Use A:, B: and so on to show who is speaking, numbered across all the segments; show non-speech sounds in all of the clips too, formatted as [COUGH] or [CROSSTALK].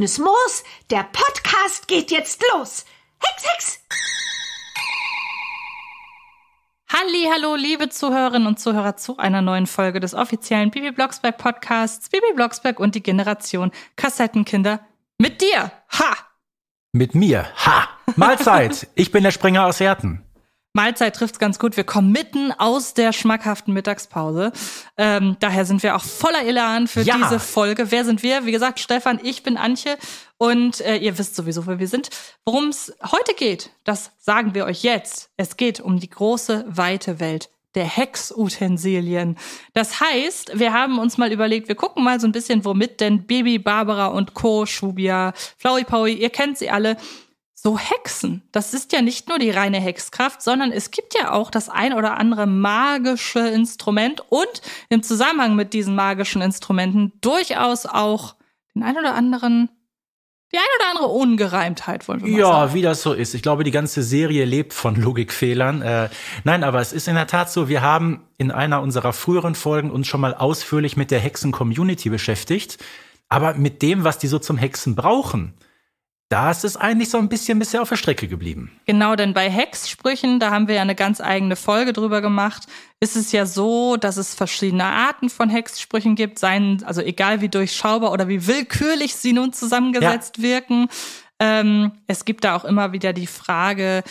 A: grünes Moos. Der Podcast geht jetzt los. Hex, hex!
B: Halli, hallo, liebe Zuhörerinnen und Zuhörer zu einer neuen Folge des offiziellen Bibi Blocksberg Podcasts Bibi Blocksberg und die Generation Kassettenkinder mit dir. Ha!
A: Mit mir. Ha! Mahlzeit. ich bin der Springer aus Herten.
B: Mahlzeit trifft's ganz gut. Wir kommen mitten aus der schmackhaften Mittagspause. Ähm, daher sind wir auch voller Elan für ja. diese Folge. Wer sind wir? Wie gesagt, Stefan, ich bin Antje und äh, ihr wisst sowieso, wer wir sind. Worum es heute geht, das sagen wir euch jetzt. Es geht um die große, weite Welt der Hexutensilien. Das heißt, wir haben uns mal überlegt, wir gucken mal so ein bisschen, womit denn Baby Barbara und Co. Schubia, Flowey Powie, ihr kennt sie alle, so hexen. Das ist ja nicht nur die reine Hexkraft, sondern es gibt ja auch das ein oder andere magische Instrument und im Zusammenhang mit diesen magischen Instrumenten durchaus auch den ein oder anderen die ein oder andere Ungereimtheit wollen wir mal Ja, sagen.
A: wie das so ist. Ich glaube, die ganze Serie lebt von Logikfehlern. Äh, nein, aber es ist in der Tat so, wir haben in einer unserer früheren Folgen uns schon mal ausführlich mit der Hexen-Community beschäftigt, aber mit dem, was die so zum Hexen brauchen das ist eigentlich so ein bisschen bisher auf der Strecke geblieben.
B: Genau, denn bei Hexsprüchen, da haben wir ja eine ganz eigene Folge drüber gemacht, ist es ja so, dass es verschiedene Arten von Hexsprüchen gibt, seien, also egal wie durchschaubar oder wie willkürlich sie nun zusammengesetzt ja. wirken. Ähm, es gibt da auch immer wieder die Frage,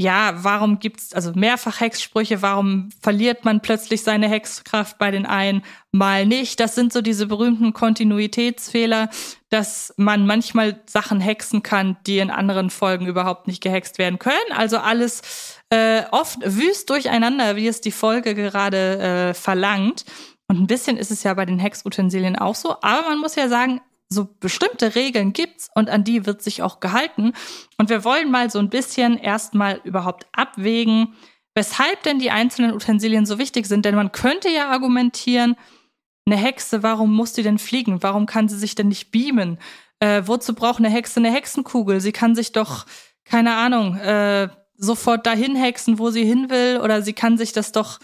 B: ja, warum gibt's also mehrfach Hexsprüche, warum verliert man plötzlich seine Hexkraft bei den einen, mal nicht? Das sind so diese berühmten Kontinuitätsfehler, dass man manchmal Sachen hexen kann, die in anderen Folgen überhaupt nicht gehext werden können. Also alles äh, oft wüst durcheinander, wie es die Folge gerade äh, verlangt. Und ein bisschen ist es ja bei den Hexutensilien auch so, aber man muss ja sagen, so bestimmte Regeln gibt's und an die wird sich auch gehalten. Und wir wollen mal so ein bisschen erstmal überhaupt abwägen, weshalb denn die einzelnen Utensilien so wichtig sind. Denn man könnte ja argumentieren, eine Hexe, warum muss die denn fliegen? Warum kann sie sich denn nicht beamen? Äh, wozu braucht eine Hexe eine Hexenkugel? Sie kann sich doch, keine Ahnung, äh, sofort dahin hexen, wo sie hin will, oder sie kann sich das doch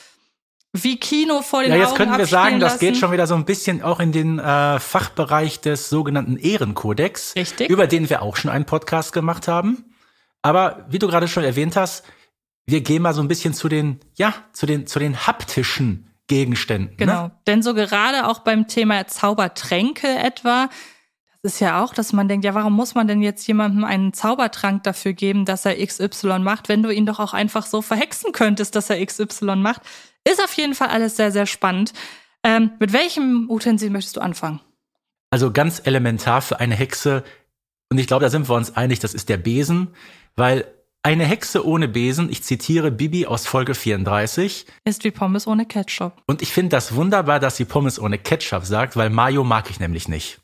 B: wie Kino vor den ja, jetzt Augen könnten wir sagen, das geht schon wieder
A: so ein bisschen auch in den äh, Fachbereich des sogenannten Ehrenkodex, Richtig. über den wir auch schon einen Podcast gemacht haben. Aber wie du gerade schon erwähnt hast, wir gehen mal so ein bisschen zu den, ja, zu den, zu den haptischen Gegenständen. Ne? Genau.
B: Ne? Denn so gerade auch beim Thema Zaubertränke etwa, das ist ja auch, dass man denkt, ja, warum muss man denn jetzt jemandem einen Zaubertrank dafür geben, dass er XY macht, wenn du ihn doch auch einfach so verhexen könntest, dass er XY macht? Ist auf jeden Fall alles sehr, sehr spannend. Ähm, mit welchem Utensil möchtest du anfangen?
A: Also ganz elementar für eine Hexe, und ich glaube, da sind wir uns einig, das ist der Besen, weil eine Hexe ohne Besen, ich zitiere Bibi aus Folge 34, ist wie Pommes ohne Ketchup. Und ich finde das wunderbar, dass sie Pommes ohne Ketchup sagt, weil Mayo mag ich nämlich nicht.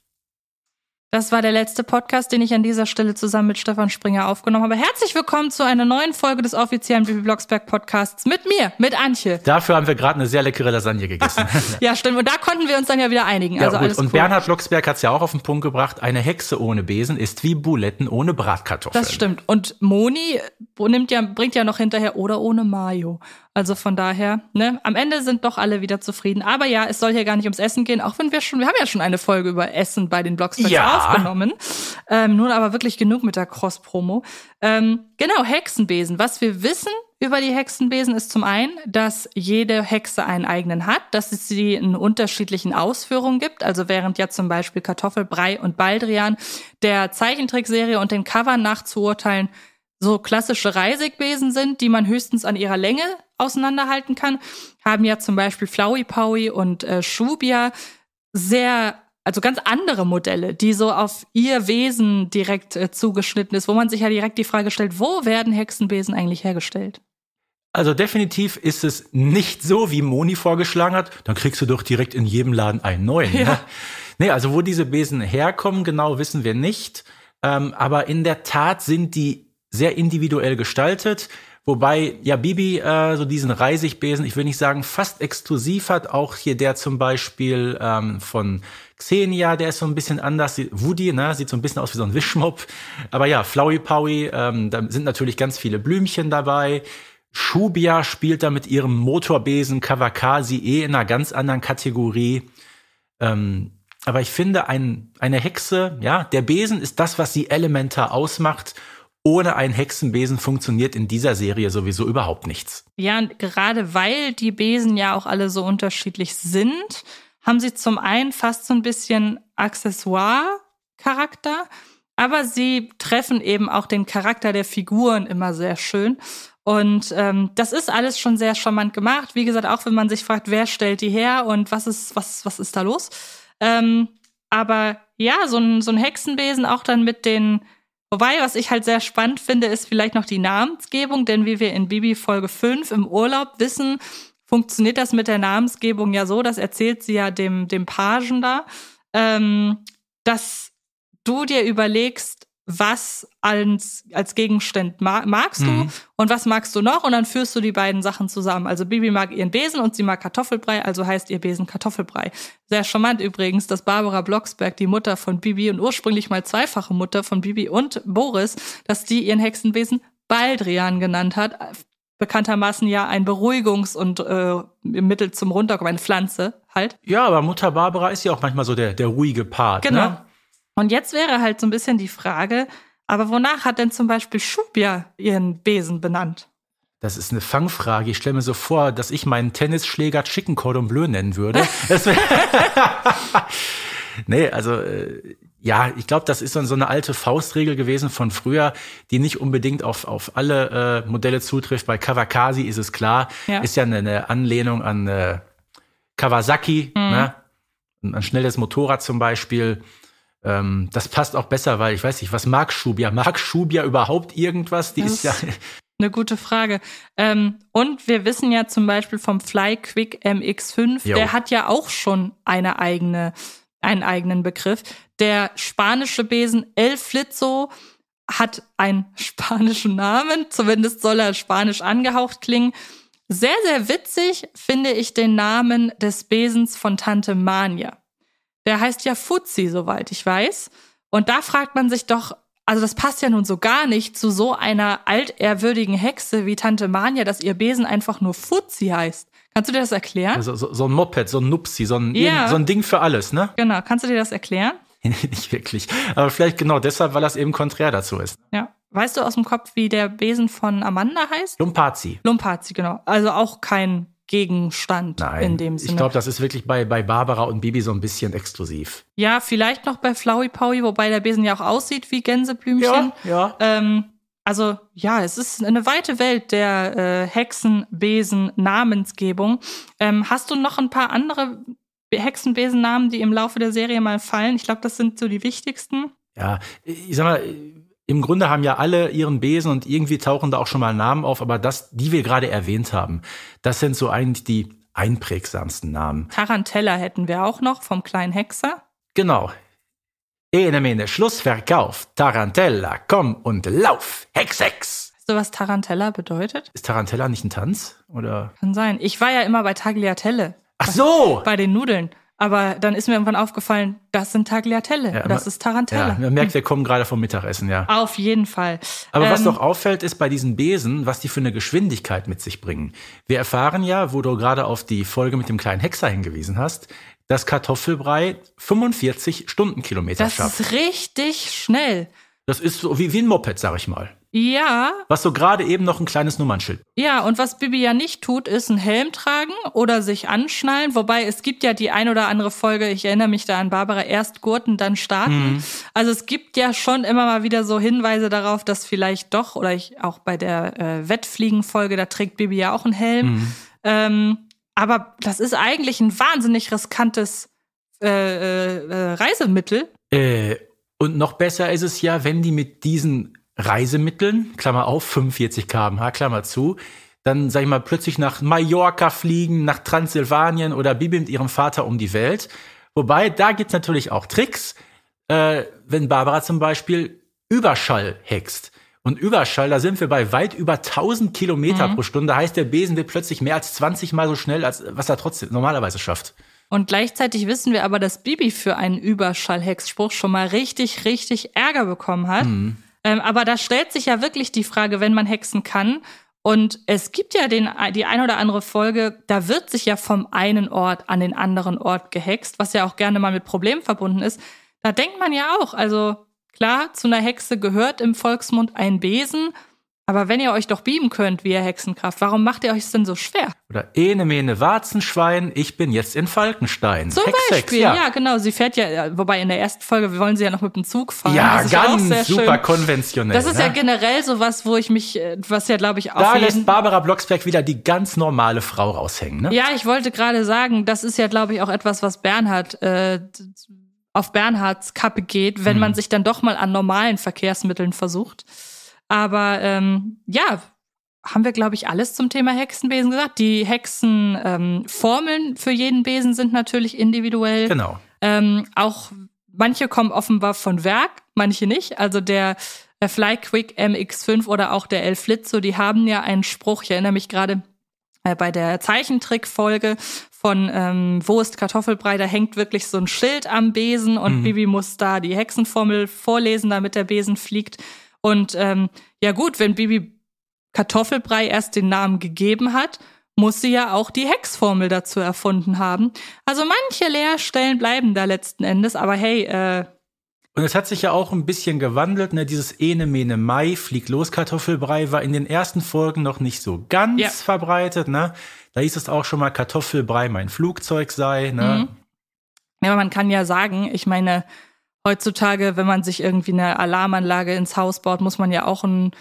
B: Das war der letzte Podcast, den ich an dieser Stelle zusammen mit Stefan Springer aufgenommen habe. Herzlich willkommen zu einer neuen Folge des offiziellen Bibi Blocksberg Podcasts mit mir, mit Antje.
A: Dafür haben wir gerade eine sehr leckere Lasagne gegessen. [LAUGHS]
B: ja, stimmt. Und da konnten wir uns dann ja wieder einigen. Ja, also gut. alles Und cool. Bernhard
A: Blocksberg hat es ja auch auf den Punkt gebracht, eine Hexe ohne Besen ist wie Buletten ohne Bratkartoffeln. Das
B: stimmt. Und Moni nimmt ja, bringt ja noch hinterher oder ohne Mayo. Also von daher, ne, am Ende sind doch alle wieder zufrieden. Aber ja, es soll hier gar nicht ums Essen gehen, auch wenn wir schon, wir haben ja schon eine Folge über Essen bei den Blogs ja. aufgenommen. Ähm, nun aber wirklich genug mit der Cross-Promo. Ähm, genau, Hexenbesen. Was wir wissen über die Hexenbesen ist zum einen, dass jede Hexe einen eigenen hat, dass es sie in unterschiedlichen Ausführungen gibt. Also während ja zum Beispiel Kartoffel, Brei und Baldrian der Zeichentrickserie und den Covern nachzuurteilen so klassische Reisigbesen sind, die man höchstens an ihrer Länge auseinanderhalten kann, haben ja zum Beispiel Flowey Powie und äh, Schubia sehr, also ganz andere Modelle, die so auf ihr Wesen direkt äh, zugeschnitten ist, wo man sich ja direkt die Frage stellt, wo werden Hexenbesen eigentlich hergestellt?
A: Also definitiv ist es nicht so, wie Moni vorgeschlagen hat, dann kriegst du doch direkt in jedem Laden einen neuen. Ne? Ja. Ne? Nee, also wo diese Besen herkommen, genau wissen wir nicht. Ähm, aber in der Tat sind die sehr individuell gestaltet. Wobei ja Bibi äh, so diesen Reisigbesen, ich will nicht sagen fast exklusiv hat, auch hier der zum Beispiel ähm, von Xenia, der ist so ein bisschen anders, Woody, ne, sieht so ein bisschen aus wie so ein Wischmopp. Aber ja, Flowey Powie, ähm, da sind natürlich ganz viele Blümchen dabei. Shubia spielt da mit ihrem Motorbesen Kawakasi eh in einer ganz anderen Kategorie. Ähm, aber ich finde, ein, eine Hexe, ja, der Besen ist das, was sie elementar ausmacht ohne ein Hexenbesen funktioniert in dieser Serie sowieso überhaupt nichts.
B: Ja, und gerade weil die Besen ja auch alle so unterschiedlich sind, haben sie zum einen fast so ein bisschen Accessoire-Charakter, aber sie treffen eben auch den Charakter der Figuren immer sehr schön. Und ähm, das ist alles schon sehr charmant gemacht. Wie gesagt, auch wenn man sich fragt, wer stellt die her und was ist, was, was ist da los? Ähm, aber ja, so ein, so ein Hexenbesen auch dann mit den Wobei, was ich halt sehr spannend finde, ist vielleicht noch die Namensgebung, denn wie wir in Bibi Folge 5 im Urlaub wissen, funktioniert das mit der Namensgebung ja so, das erzählt sie ja dem, dem Pagen da, ähm, dass du dir überlegst, was als, als Gegenstand ma magst mhm. du und was magst du noch und dann führst du die beiden Sachen zusammen. Also Bibi mag ihren Besen und sie mag Kartoffelbrei, also heißt ihr Besen Kartoffelbrei. Sehr charmant übrigens, dass Barbara Blocksberg, die Mutter von Bibi und ursprünglich mal zweifache Mutter von Bibi und Boris, dass die ihren Hexenbesen Baldrian genannt hat. Bekanntermaßen ja ein Beruhigungs- und äh, Mittel zum Runterkommen, eine Pflanze halt. Ja, aber Mutter
A: Barbara ist ja auch manchmal so der, der ruhige Part. Ne? Genau. Ne?
B: Und jetzt wäre halt so ein bisschen die Frage, aber wonach hat denn zum Beispiel Schubia ihren Besen benannt?
A: Das ist eine Fangfrage. Ich stelle mir so vor, dass ich meinen Tennisschläger Chicken Cordon Bleu nennen würde. [LAUGHS] [LAUGHS] nee, also äh, ja, ich glaube, das ist dann so eine alte Faustregel gewesen von früher, die nicht unbedingt auf, auf alle äh, Modelle zutrifft. Bei Kawakasi ist es klar, ja. ist ja eine, eine, Anlehnung an äh, Kawasaki, mhm. ne? ein schnelles Motorrad zum Beispiel. Ähm, das passt auch besser, weil ich weiß nicht, was mag Schubia? Mag Schubia überhaupt irgendwas? Die das ist ja.
B: Eine gute Frage. Ähm, und wir wissen ja zum Beispiel vom FlyQuick MX5, jo. der hat ja auch schon eine eigene, einen eigenen Begriff. Der spanische Besen El Flitzo hat einen [LAUGHS] spanischen Namen, zumindest soll er spanisch angehaucht klingen. Sehr, sehr witzig finde ich den Namen des Besens von Tante Mania. Der heißt ja Fuzzi, soweit ich weiß. Und da fragt man sich doch, also das passt ja nun so gar nicht zu so einer altehrwürdigen Hexe wie Tante Mania, dass ihr Besen einfach nur Fuzzi heißt. Kannst du dir das erklären?
A: Also, so, so, ein Moped, so ein Nupsi, so ein, yeah. so ein Ding für alles, ne?
B: [LAUGHS] Genau, kannst du dir das erklären?
A: [LAUGHS] nicht wirklich. Aber vielleicht genau deshalb, weil das eben konträr dazu ist.
B: Ja. Weißt du aus dem Kopf, wie der Besen von Amanda heißt? Lumpazi. Lumpazi, genau. Also auch kein Gegenstand Nein, in dem Sinne. Ich glaube,
A: das ist wirklich bei, bei Barbara und Bibi so ein bisschen exklusiv.
B: Ja, vielleicht noch bei Flowey Powy, wobei der Besen ja auch aussieht wie Gänseblümchen. Ja, ja. Ähm, also ja, es ist eine weite Welt der äh, Hexenbesen Namensgebung. Ähm, hast du noch ein paar andere Hexenbesennamen, die im Laufe der Serie mal fallen? Ich glaube, das sind so die wichtigsten.
A: Ja, ich sag mal, im Grunde haben ja alle ihren Besen und irgendwie tauchen da auch schon mal Namen auf, aber das, die wir gerade erwähnt haben, das sind so eigentlich die einprägsamsten Namen.
B: Tarantella hätten wir auch noch vom kleinen Hexer.
A: Genau. Ene mene Schluss, Verkauf, Tarantella, komm und lauf, Hex, Hex. Weißt
B: du, was Tarantella bedeutet?
A: Ist Tarantella nicht ein Tanz? Oder?
B: Kann sein. Ich war ja immer bei Tagliatelle. Ach so! Bei, bei den Nudeln. Aber dann ist mir irgendwann aufgefallen, das sind Tagliatelle, ja, das ist Tarantella. Ja,
A: man merkt, wir kommen gerade vom Mittagessen, ja.
B: Auf jeden Fall. Aber ähm, was doch
A: auffällt, ist bei diesen Besen, was die für eine Geschwindigkeit mit sich bringen. Wir erfahren ja, wo du gerade auf die Folge mit dem kleinen Hexer hingewiesen hast, dass Kartoffelbrei 45 Stundenkilometer das schafft. Das ist
B: richtig schnell.
A: Das ist so wie, wie ein Moped, sag ich mal.
B: Ja.
A: Was so gerade eben noch ein kleines Nummernschild.
B: Ja, und was Bibi ja nicht tut, ist einen Helm tragen oder sich anschnallen. Wobei es gibt ja die ein oder andere Folge, ich erinnere mich da an Barbara, erst Gurten, dann starten. Mhm. Also es gibt ja schon immer mal wieder so Hinweise darauf, dass vielleicht doch, oder ich auch bei der äh, Wettfliegen-Folge, da trägt Bibi ja auch einen Helm. Mhm. Ähm, aber das ist eigentlich ein wahnsinnig riskantes äh, äh, äh Reisemittel.
A: Äh, und noch besser ist es ja, wenn die mit diesen Reisemitteln, Klammer auf, 45 km/h, Klammer zu, dann, sag ich mal, plötzlich nach Mallorca fliegen, nach Transsilvanien oder Bibi mit ihrem Vater um die Welt. Wobei, da gibt's natürlich auch Tricks, äh, wenn Barbara zum Beispiel Überschall hext. Und Überschall, da sind wir bei weit über 1000 Kilometer mhm. pro Stunde. Heißt, der Besen wird plötzlich mehr als 20 Mal so schnell, als was er trotzdem normalerweise schafft.
B: Und gleichzeitig wissen wir aber, dass Bibi für einen Überschallhexspruch schon mal richtig, richtig Ärger bekommen hat. Mhm. Ähm, aber da stellt sich ja wirklich die Frage, wenn man hexen kann. Und es gibt ja den, die ein oder andere Folge, da wird sich ja vom einen Ort an den anderen Ort gehext, was ja auch gerne mal mit Problemen verbunden ist. Da denkt man ja auch, also klar, zu einer Hexe gehört im Volksmund ein Besen, aber wenn ihr euch doch beamen könnt, wie ihr Hexenkraft, warum macht ihr euch es denn so schwer?
A: Oder Ene Mene Warzenschwein, ich bin jetzt in Falkenstein. Zum Hex, Beispiel, Hex, ja. ja.
B: genau. Sie fährt ja, wobei in der ersten Folge wollen sie ja noch mit dem Zug fahren. Ja, ganz ja super schön.
A: konventionell. Das ist ne? ja
B: generell sowas, wo ich mich, äh, was ja glaube ich auch. Da lässt
A: Barbara Blocksberg wieder die ganz normale Frau raushängen, ne?
B: Ja, ich wollte gerade sagen, das ist ja glaube ich auch etwas, was Bernhard äh, auf Bernhards Kappe geht, wenn hm. man sich dann doch mal an normalen Verkehrsmitteln versucht. Aber ähm, ja, haben wir, glaube ich, alles zum Thema Hexenbesen gesagt. Die Hexenformeln ähm, für jeden Besen sind natürlich individuell. Genau. Ähm, auch manche kommen offenbar von Werk, manche nicht. Also der äh, Flyquick MX5 oder auch der El Flitzo, die haben ja einen Spruch. Ich erinnere mich gerade äh, bei der Zeichentrickfolge von ähm, Wo ist Kartoffelbrei? Da hängt wirklich so ein Schild am Besen und mhm. Bibi muss da die Hexenformel vorlesen, damit der Besen fliegt. Und ähm, ja gut, wenn Bibi Kartoffelbrei erst den Namen gegeben hat, muss sie ja auch die Hexformel dazu erfunden haben. Also manche Leerstellen bleiben da letzten Endes, aber hey, äh,
A: und es hat sich ja auch ein bisschen gewandelt, ne? Dieses Ene Mene Mai, Flieg los Kartoffelbrei war in den ersten Folgen noch nicht so ganz ja. verbreitet, ne? Da hieß es auch schon mal Kartoffelbrei mein Flugzeug sei, ne?
B: Mhm. Ja, man kann ja sagen, ich meine, heutzutage, wenn man sich irgendwie eine Alarmanlage ins Haus baut, muss man ja auch ein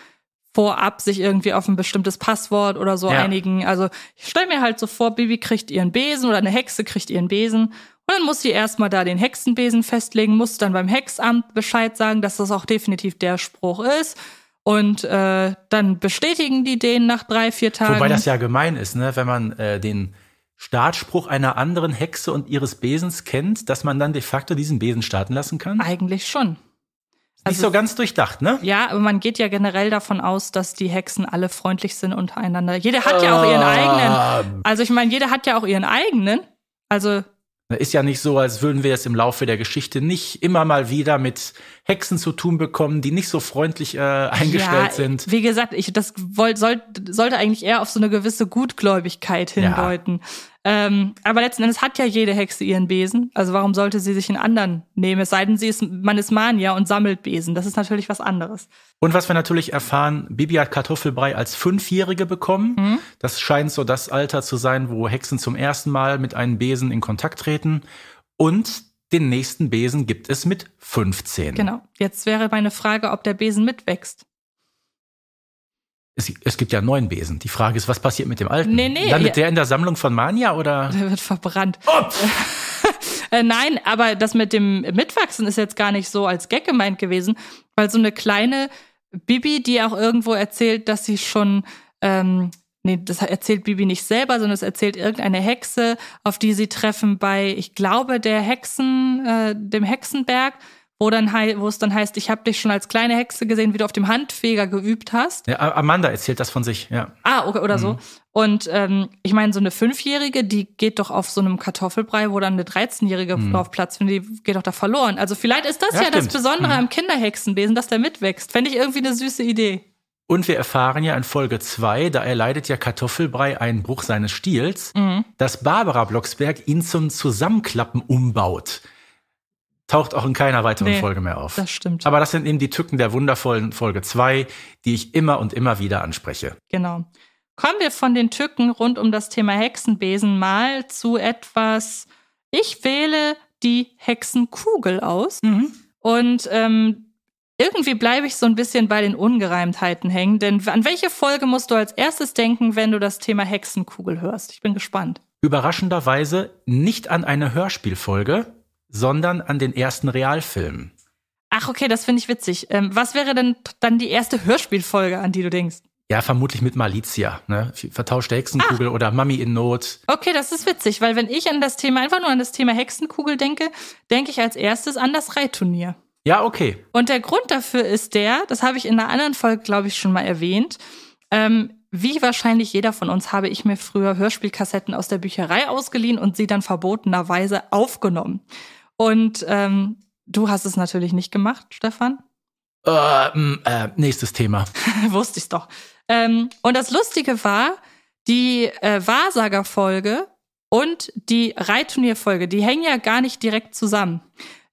B: vorab sich irgendwie auf ein bestimmtes Passwort oder so ja. einigen. Also ich stelle mir halt so vor, Bibi kriegt ihren Besen oder eine Hexe kriegt ihren Besen und dann muss sie erstmal da den Hexenbesen festlegen, muss dann beim Hexamt Bescheid sagen, dass das auch definitiv der Spruch ist. Und äh, dann bestätigen die den nach drei, vier Tagen. Wobei das ja
A: gemein ist, ne? wenn man äh, den Startspruch einer anderen Hexe und ihres Besens kennt, dass man dann de facto diesen Besen starten lassen kann? Eigentlich schon. Ist also, nicht so ganz durchdacht, ne?
B: Ja, aber man geht ja generell davon aus, dass die Hexen alle freundlich sind untereinander. Jeder hat ja auch ihren ah. eigenen. Also ich meine, jeder hat ja auch ihren eigenen. Also
A: ist ja nicht so, als würden wir es im Laufe der Geschichte nicht immer mal wieder mit Hexen zu tun bekommen, die nicht so freundlich äh, eingestellt ja, sind.
B: Wie gesagt, ich das wollt, sollt, sollte eigentlich eher auf so eine gewisse Gutgläubigkeit hindeuten. Ja. Ähm, aber letzten Endes hat ja jede Hexe ihren Besen. Also warum sollte sie sich einen anderen nehmen? Es sei denn, sie ist, man ist Mania und sammelt Besen. Das ist natürlich was anderes.
A: Und was wir natürlich erfahren, Bibi hat Kartoffelbrei als Fünfjährige bekommen. Mhm. Das scheint so das Alter zu sein, wo Hexen zum ersten Mal mit einem Besen in Kontakt treten. Und den nächsten Besen gibt es mit 15. Genau.
B: Jetzt wäre meine Frage, ob der Besen mitwächst.
A: Es, es, gibt ja neun Besen. Die Frage ist, was passiert mit dem alten? Nee, nee. Landet ja. der in der Sammlung von Mania oder? Der wird verbrannt.
B: Oh! [LAUGHS] nein, aber das mit dem Mitwachsen ist jetzt gar nicht so als Gag gemeint gewesen, weil so eine kleine Bibi, die auch irgendwo erzählt, dass sie schon, ähm, nee, das erzählt Bibi nicht selber, sondern es erzählt irgendeine Hexe, auf die sie treffen bei, ich glaube, der Hexen, äh, dem Hexenberg wo, dann wo es dann heißt, ich habe dich schon als kleine Hexe gesehen, wie du auf dem Handfeger geübt hast.
A: Ja, Amanda erzählt das von sich, ja.
B: Ah, okay, oder mhm. so. Und ähm, ich meine, so eine Fünfjährige, die geht doch auf so einem Kartoffelbrei, wo dann eine 13-Jährige mhm. drauf Platz findet, die geht doch da verloren. Also vielleicht ist das ja, ja das Besondere mhm. am Kinderhexenwesen, dass der mitwächst. Fände ich irgendwie eine süße Idee.
A: Und wir erfahren ja in Folge 2, da erleidet ja Kartoffelbrei einen Bruch seines Stils, mhm. dass Barbara Blocksberg ihn zum Zusammenklappen umbaut taucht auch in keiner weiteren nee, Folge mehr auf. Das stimmt. Aber das sind eben die Tücken der wundervollen Folge 2, die ich immer und immer wieder anspreche.
B: Genau. Kommen wir von den Tücken rund um das Thema Hexenbesen mal zu etwas. Ich wähle die Hexenkugel aus. Mhm. Und ähm, irgendwie bleibe ich so ein bisschen bei den Ungereimtheiten hängen. Denn an welche Folge musst du als erstes denken, wenn du das Thema Hexenkugel hörst? Ich bin gespannt.
A: Überraschenderweise nicht an eine Hörspielfolge, sondern an den ersten Realfilm.
B: Ach, okay, das finde ich witzig. Ähm, was wäre denn dann die erste Hörspielfolge, an die du denkst?
A: Ja, vermutlich mit Malizia, ne? Vertauschte Hexenkugel Ach. oder Mami in Not.
B: Okay, das ist witzig, weil wenn ich an das Thema, einfach nur an das Thema Hexenkugel denke, denke ich als erstes an das Reitturnier. Ja, okay. Und der Grund dafür ist der, das habe ich in einer anderen Folge, glaube ich, schon mal erwähnt. Ähm, wie wahrscheinlich jeder von uns habe ich mir früher Hörspielkassetten aus der Bücherei ausgeliehen und sie dann verbotenerweise aufgenommen. Und ähm, du hast es natürlich nicht gemacht, Stefan.
A: Äh, äh, nächstes Thema.
B: [LAUGHS] Wusste ich's doch. Ähm, und das Lustige war, die äh, Wahrsagerfolge und die Reitturnierfolge, die hängen ja gar nicht direkt zusammen.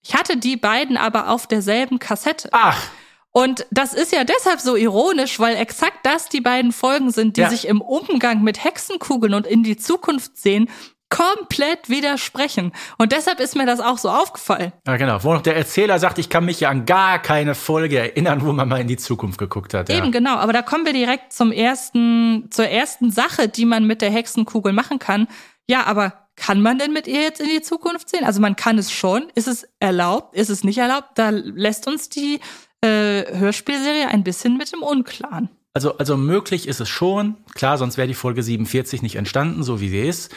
B: Ich hatte die beiden aber auf derselben Kassette. Ach. Und das ist ja deshalb so ironisch, weil exakt das die beiden Folgen sind, die ja. sich im Umgang mit Hexenkugeln und in die Zukunft sehen komplett widersprechen. Und deshalb ist mir das auch so aufgefallen.
A: Ja, genau. Wo noch der Erzähler sagt, ich kann mich ja an gar keine Folge erinnern, wo man mal in die Zukunft geguckt hat. Ja. Eben,
B: genau. Aber da kommen wir direkt zum ersten, zur ersten Sache, die man mit der Hexenkugel machen kann. Ja, aber kann man denn mit ihr jetzt in die Zukunft sehen? Also man kann es schon. Ist es erlaubt? Ist es nicht erlaubt? Da lässt uns die äh, Hörspielserie ein bisschen mit dem Unklaren.
A: Also, also möglich ist es schon. Klar, sonst wäre die Folge 47 nicht entstanden, so wie sie ist.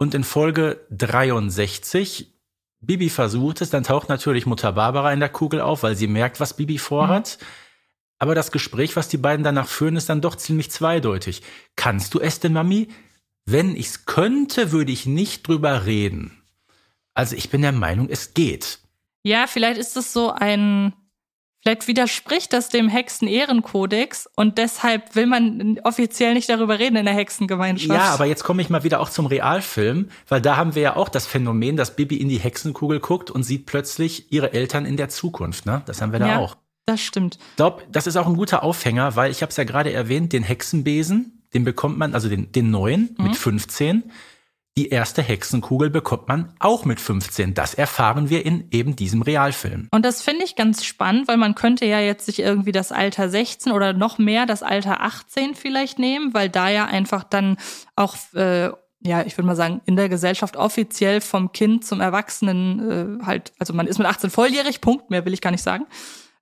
A: Und in Folge 63, Bibi versucht es, dann taucht natürlich Mutter Barbara in der Kugel auf, weil sie merkt, was Bibi vorhat. Mhm. Aber das Gespräch, was die beiden danach führen, ist dann doch ziemlich zweideutig. Kannst du es denn, Mami? Wenn ich's könnte, würde ich nicht drüber reden. Also ich bin der Meinung, es geht.
B: Ja, vielleicht ist es so ein Vielleicht widerspricht das dem Hexenehrenkodex und deshalb will man offiziell nicht darüber reden in der Hexengemeinschaft. Ja, aber
A: jetzt komme ich mal wieder auch zum Realfilm, weil da haben wir ja auch das Phänomen, dass Bibi in die Hexenkugel guckt und sieht plötzlich ihre Eltern in der Zukunft. Ne? Das haben wir da ja, auch. Das stimmt. Ich glaube, das ist auch ein guter Aufhänger, weil ich habe es ja gerade erwähnt, den Hexenbesen, den bekommt man, also den, den neuen mhm. mit 15. Die erste Hexenkugel bekommt man auch mit 15. Das erfahren wir in eben diesem Realfilm.
B: Und das finde ich ganz spannend, weil man könnte ja jetzt sich irgendwie das Alter 16 oder noch mehr das Alter 18 vielleicht nehmen, weil da ja einfach dann auch äh, ja, ich würde mal sagen, in der Gesellschaft offiziell vom Kind zum Erwachsenen äh, halt, also man ist mit 18 volljährig, Punkt, mehr will ich gar nicht sagen.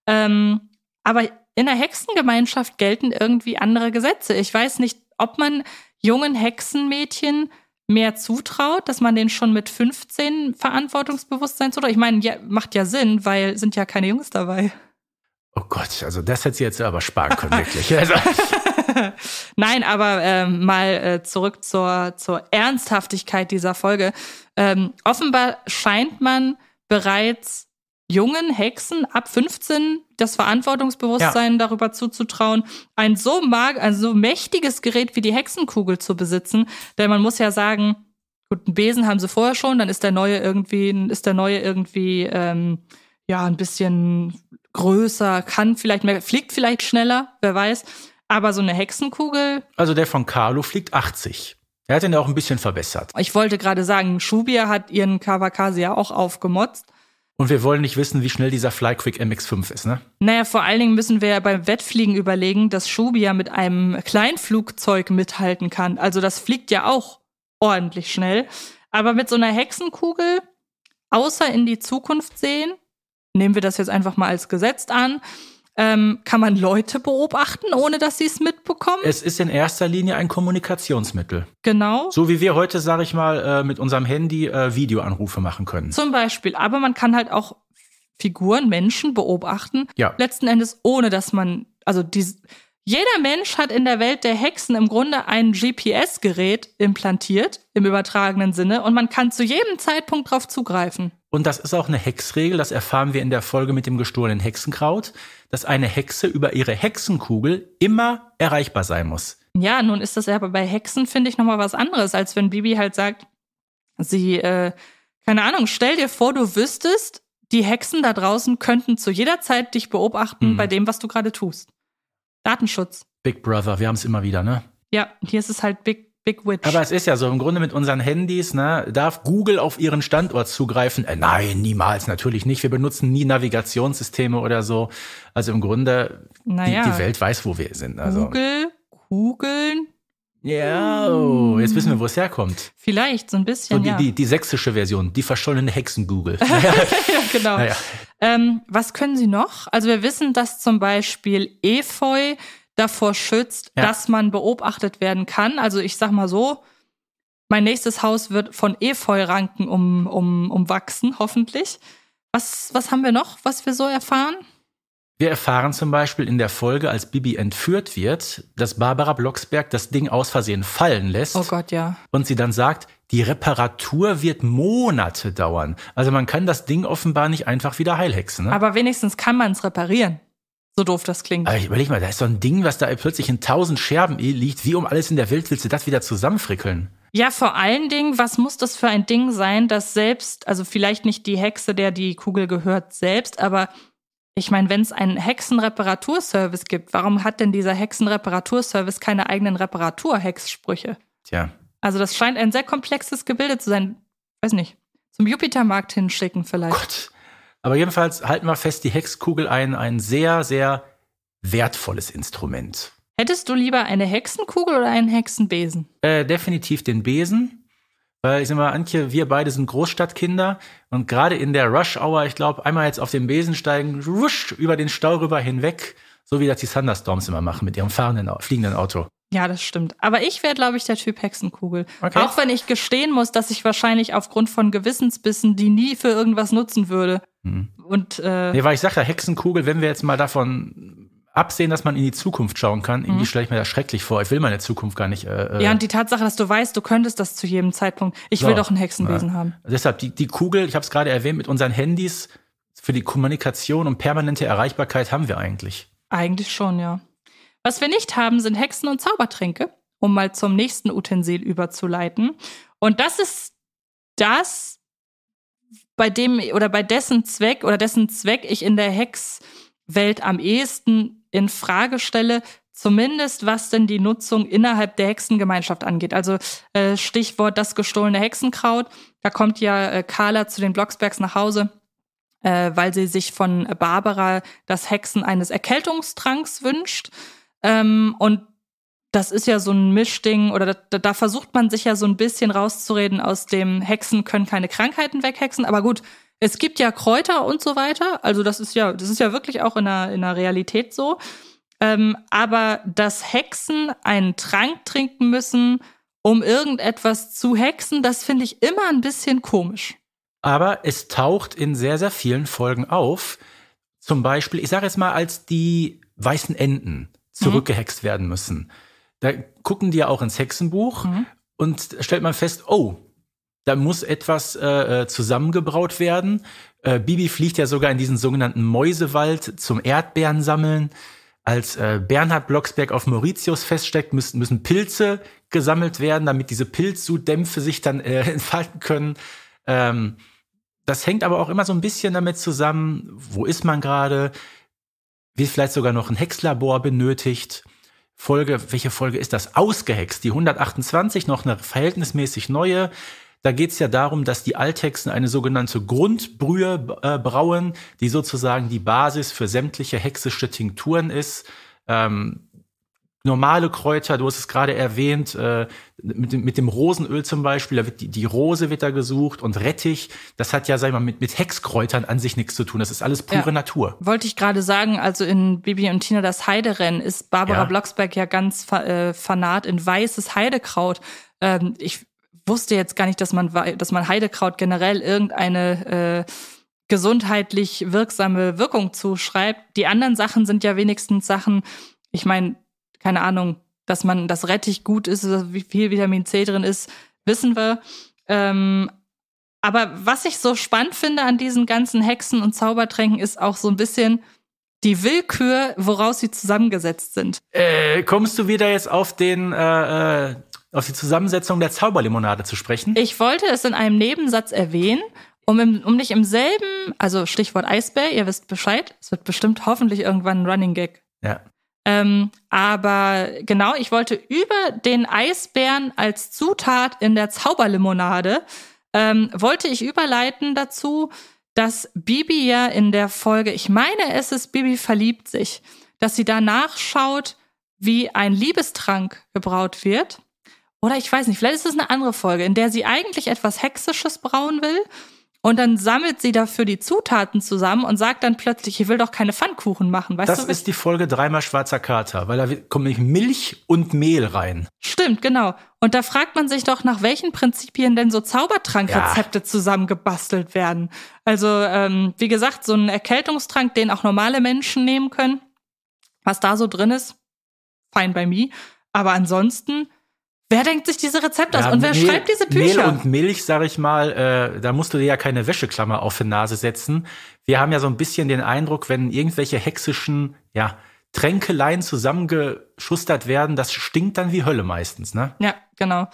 B: Ähm, aber in der Hexengemeinschaft gelten irgendwie andere Gesetze. Ich weiß nicht, ob man jungen Hexenmädchen mehr zutraut, dass man den schon mit 15 Verantwortungsbewusstsein zutraut? Ich meine, ja, macht ja Sinn, weil sind ja keine Jungs dabei.
A: Oh Gott, also das hätte sie jetzt aber sparen können, wirklich. Also.
B: [LAUGHS] Nein, aber ähm, mal äh, zurück zur, zur Ernsthaftigkeit dieser Folge. Ähm, offenbar scheint man bereits jungen Hexen ab 15 das Verantwortungsbewusstsein ja. darüber zuzutrauen, ein so mag, ein so mächtiges Gerät wie die Hexenkugel zu besitzen, denn man muss ja sagen, gut, einen Besen haben sie vorher schon, dann ist der neue irgendwie, ist der neue irgendwie ähm, ja ein bisschen größer, kann vielleicht mehr, fliegt vielleicht schneller, wer weiß. Aber so eine Hexenkugel.
A: Also der von Carlo fliegt 80. Er hat ihn ja auch ein bisschen verbessert.
B: Ich wollte gerade sagen, Schubia hat ihren Kawakasi ja auch aufgemotzt.
A: Und wir wollen nicht wissen, wie schnell dieser Flyquick MX5 ist, ne?
B: Naja, vor allen Dingen müssen wir ja beim Wettfliegen überlegen, dass Schubi ja mit einem Kleinflugzeug mithalten kann. Also das fliegt ja auch ordentlich schnell. Aber mit so einer Hexenkugel, außer in die Zukunft sehen, nehmen wir das jetzt einfach mal als gesetzt an, ähm, kann man Leute beobachten, ohne dass sie es mitbekommen?
A: Es ist in erster Linie ein Kommunikationsmittel. Genau. So wie wir heute, sage ich mal, äh, mit unserem Handy äh, Videoanrufe machen können.
B: Zum Beispiel. Aber man kann halt auch Figuren, Menschen beobachten. Ja. Letzten Endes, ohne dass man, also dies, jeder Mensch hat in der Welt der Hexen im Grunde ein GPS-Gerät implantiert, im übertragenen Sinne, und man kann zu jedem Zeitpunkt darauf zugreifen.
A: Und das ist auch eine Hexregel, das erfahren wir in der Folge mit dem gestohlenen Hexenkraut, dass eine Hexe über ihre Hexenkugel immer erreichbar sein muss.
B: Ja, nun ist das aber bei Hexen, finde ich, nochmal was anderes, als wenn Bibi halt sagt, sie, äh, keine Ahnung, stell dir vor, du wüsstest, die Hexen da draußen könnten zu jeder Zeit dich beobachten mhm. bei dem, was du gerade tust. Datenschutz.
A: Big Brother, wir haben es immer wieder, ne?
B: Ja, hier ist es halt Big Big Witch.
A: Aber es ist ja so, im Grunde mit unseren Handys, ne, darf Google auf ihren Standort zugreifen? Äh, nein, niemals, natürlich nicht. Wir benutzen nie Navigationssysteme oder so. Also im Grunde, naja, die, die, Welt weiß, wo wir sind. Also.
B: Google, Kugeln.
A: Ja, oh, jetzt wissen wir, wo es herkommt.
B: Vielleicht, so ein bisschen. So die, ja. die,
A: die sächsische Version, die verschollene Hexen-Google. [LAUGHS] ja,
B: [LAUGHS] genau. Naja. Ähm, was können Sie noch? Also wir wissen, dass zum Beispiel Efeu davor schützt, ja. dass man beobachtet werden kann. Also ich sag mal so, mein nächstes Haus wird von Efeuranken um, um, umwachsen, hoffentlich. Was, was haben wir noch, was wir so erfahren?
A: Wir erfahren zum Beispiel in der Folge, als Bibi entführt wird, dass Barbara Blocksberg das Ding aus Versehen fallen lässt. Oh Gott, ja. Und sie dann sagt, die Reparatur wird Monate dauern. Also man kann das Ding offenbar nicht einfach wieder heilhexen. Ne?
B: Aber wenigstens kann man es reparieren. So doof das klingt. Aber ich
A: überleg mal, da ist so ein Ding, was da plötzlich in tausend Scherben liegt. Wie um alles in der Welt willst du das wieder zusammenfrickeln?
B: Ja, vor allen Dingen, was muss das für ein Ding sein, dass selbst, also vielleicht nicht die Hexe, der die Kugel gehört, selbst, aber ich meine, wenn es einen Hexenreparaturservice gibt, warum hat denn dieser Hexenreparaturservice keine eigenen Reparaturhexsprüche? Tja. Also das scheint ein sehr komplexes Gebilde zu sein. Weiß nicht. Zum Jupitermarkt hinschicken vielleicht. Gott.
A: Aber jedenfalls halten wir fest, die Hexkugel ein, ein sehr, sehr wertvolles Instrument.
B: Hättest du lieber eine Hexenkugel oder einen Hexenbesen?
A: Äh, definitiv den Besen. Weil ich sag mal, Antje, wir beide sind Großstadtkinder und gerade in der Rush-Hour, ich glaube, einmal jetzt auf den Besen steigen, rusch über den Stau rüber hinweg, so wie das die Thunderstorms immer machen mit ihrem fahrenden, fliegenden Auto.
B: Ja, das stimmt. Aber ich wäre, glaube ich, der Typ Hexenkugel. Okay. Auch wenn ich gestehen muss, dass ich wahrscheinlich aufgrund von Gewissensbissen die nie für irgendwas nutzen würde. Hm. Und, äh, nee,
A: weil ich sage, ja, Hexenkugel, wenn wir jetzt mal davon absehen, dass man in die Zukunft schauen kann, irgendwie mhm. stelle ich mir das schrecklich vor. Ich will meine Zukunft gar nicht. Äh, äh, ja, und die
B: Tatsache, dass du weißt, du könntest das zu jedem Zeitpunkt. Ich so, will doch ein Hexenwesen ja. haben.
A: Deshalb, die, die Kugel, ich habe es gerade erwähnt, mit unseren Handys für die Kommunikation und permanente Erreichbarkeit haben wir eigentlich.
B: Eigentlich schon, ja. Was wir nicht haben, sind Hexen und Zaubertränke, um mal zum nächsten Utensil überzuleiten. Und das ist das, bei dem oder bei dessen Zweck oder dessen Zweck ich in der Hexwelt am ehesten in Frage stelle, zumindest was denn die Nutzung innerhalb der Hexengemeinschaft angeht. Also äh, Stichwort das gestohlene Hexenkraut. Da kommt ja äh, Carla zu den Blocksbergs nach Hause, äh, weil sie sich von Barbara das Hexen eines Erkältungstranks wünscht. Ähm, und das ist ja so ein Mischding oder da, da, versucht man sich ja so ein bisschen rauszureden aus dem Hexen können keine Krankheiten weghexen. Aber gut, es gibt ja Kräuter und so weiter. Also das ist ja, das ist ja wirklich auch in der, in der Realität so. Ähm, aber dass Hexen einen Trank trinken müssen, um irgendetwas zu hexen, das finde ich immer ein bisschen komisch.
A: Aber es taucht in sehr, sehr vielen Folgen auf. Zum Beispiel, ich sage jetzt mal als die weißen Enten zurückgehext mhm. werden müssen. Da gucken die ja auch ins Hexenbuch mhm. und stellt man fest, oh, da muss etwas äh, äh, zusammengebraut werden. Äh, Bibi fliegt ja sogar in diesen sogenannten Mäusewald zum Erdbeeren sammeln. Als äh, Bernhard Blocksberg auf Mauritius feststeckt, müssen, müssen Pilze gesammelt werden, damit diese Pilzsudämpfe sich dann äh, [LAUGHS] entfalten können. Ähm, das hängt aber auch immer so ein bisschen damit zusammen, wo ist man gerade, wird vielleicht sogar noch ein Hexlabor benötigt. Folge, welche Folge ist das? Ausgehext, die 128, noch eine verhältnismäßig neue. Da geht es ja darum, dass die Althexen eine sogenannte Grundbrühe äh, brauen, die sozusagen die Basis für sämtliche hexische Tinkturen ist. Ähm, normale Kräuter, du hast es gerade erwähnt, äh, mit, dem, mit dem Rosenöl zum Beispiel, da wird die, die Rose wird da gesucht und Rettich, das hat ja, sag ich mal, mit, mit Hexkräutern an sich nichts zu tun. Das ist alles pure ja. Natur.
B: Wollte ich gerade sagen, also in Bibi und Tina das Heiderennen ist Barbara ja. Blocksberg ja ganz äh, fanat in weißes Heidekraut. Ähm, ich wusste jetzt gar nicht, dass man, dass man Heidekraut generell irgendeine äh, gesundheitlich wirksame Wirkung zuschreibt. Die anderen Sachen sind ja wenigstens Sachen, ich meine, keine Ahnung, dass man das Rettich gut ist, wie viel Vitamin C drin ist, wissen wir. Ähm, aber was ich so spannend finde an diesen ganzen Hexen und Zaubertränken ist auch so ein bisschen die Willkür, woraus sie zusammengesetzt sind.
A: Äh, kommst du wieder jetzt auf den äh, äh auf die Zusammensetzung der Zauberlimonade zu sprechen?
B: Ich wollte es in einem Nebensatz erwähnen, um, im, um nicht im selben, also Stichwort Eisbär, ihr wisst Bescheid, es wird bestimmt hoffentlich irgendwann ein Running Gag. Ja. Ähm, aber genau, ich wollte über den Eisbären als Zutat in der Zauberlimonade, ähm, wollte ich überleiten dazu, dass Bibi ja in der Folge, ich meine, es ist Bibi verliebt sich, dass sie danach schaut, wie ein Liebestrank gebraut wird. Oder ich weiß nicht, vielleicht ist es eine andere Folge, in der sie eigentlich etwas Hexisches brauen will und dann sammelt sie dafür die Zutaten zusammen und sagt dann plötzlich, ich will doch keine Pfannkuchen machen. Weißt das du, ist
A: die Folge dreimal schwarzer Kater, weil da kommt nämlich Milch und Mehl rein.
B: Stimmt, genau. Und da fragt man sich doch, nach welchen Prinzipien denn so Zaubertrankrezepte ja. zusammengebastelt werden. Also ähm, wie gesagt, so ein Erkältungstrank, den auch normale Menschen nehmen können. Was da so drin ist, fein bei mir. Aber ansonsten Wer denkt sich diese Rezepte ja, aus und wer Mehl, schreibt diese Bücher? Mehl und
A: Milch, sag ich mal, äh, da musst du dir ja keine Wäscheklammer auf die Nase setzen. Wir haben ja so ein bisschen den Eindruck, wenn irgendwelche hexischen, ja, Tränkeleien zusammengeschustert werden, das stinkt dann wie Hölle meistens, ne?
B: Ja, genau.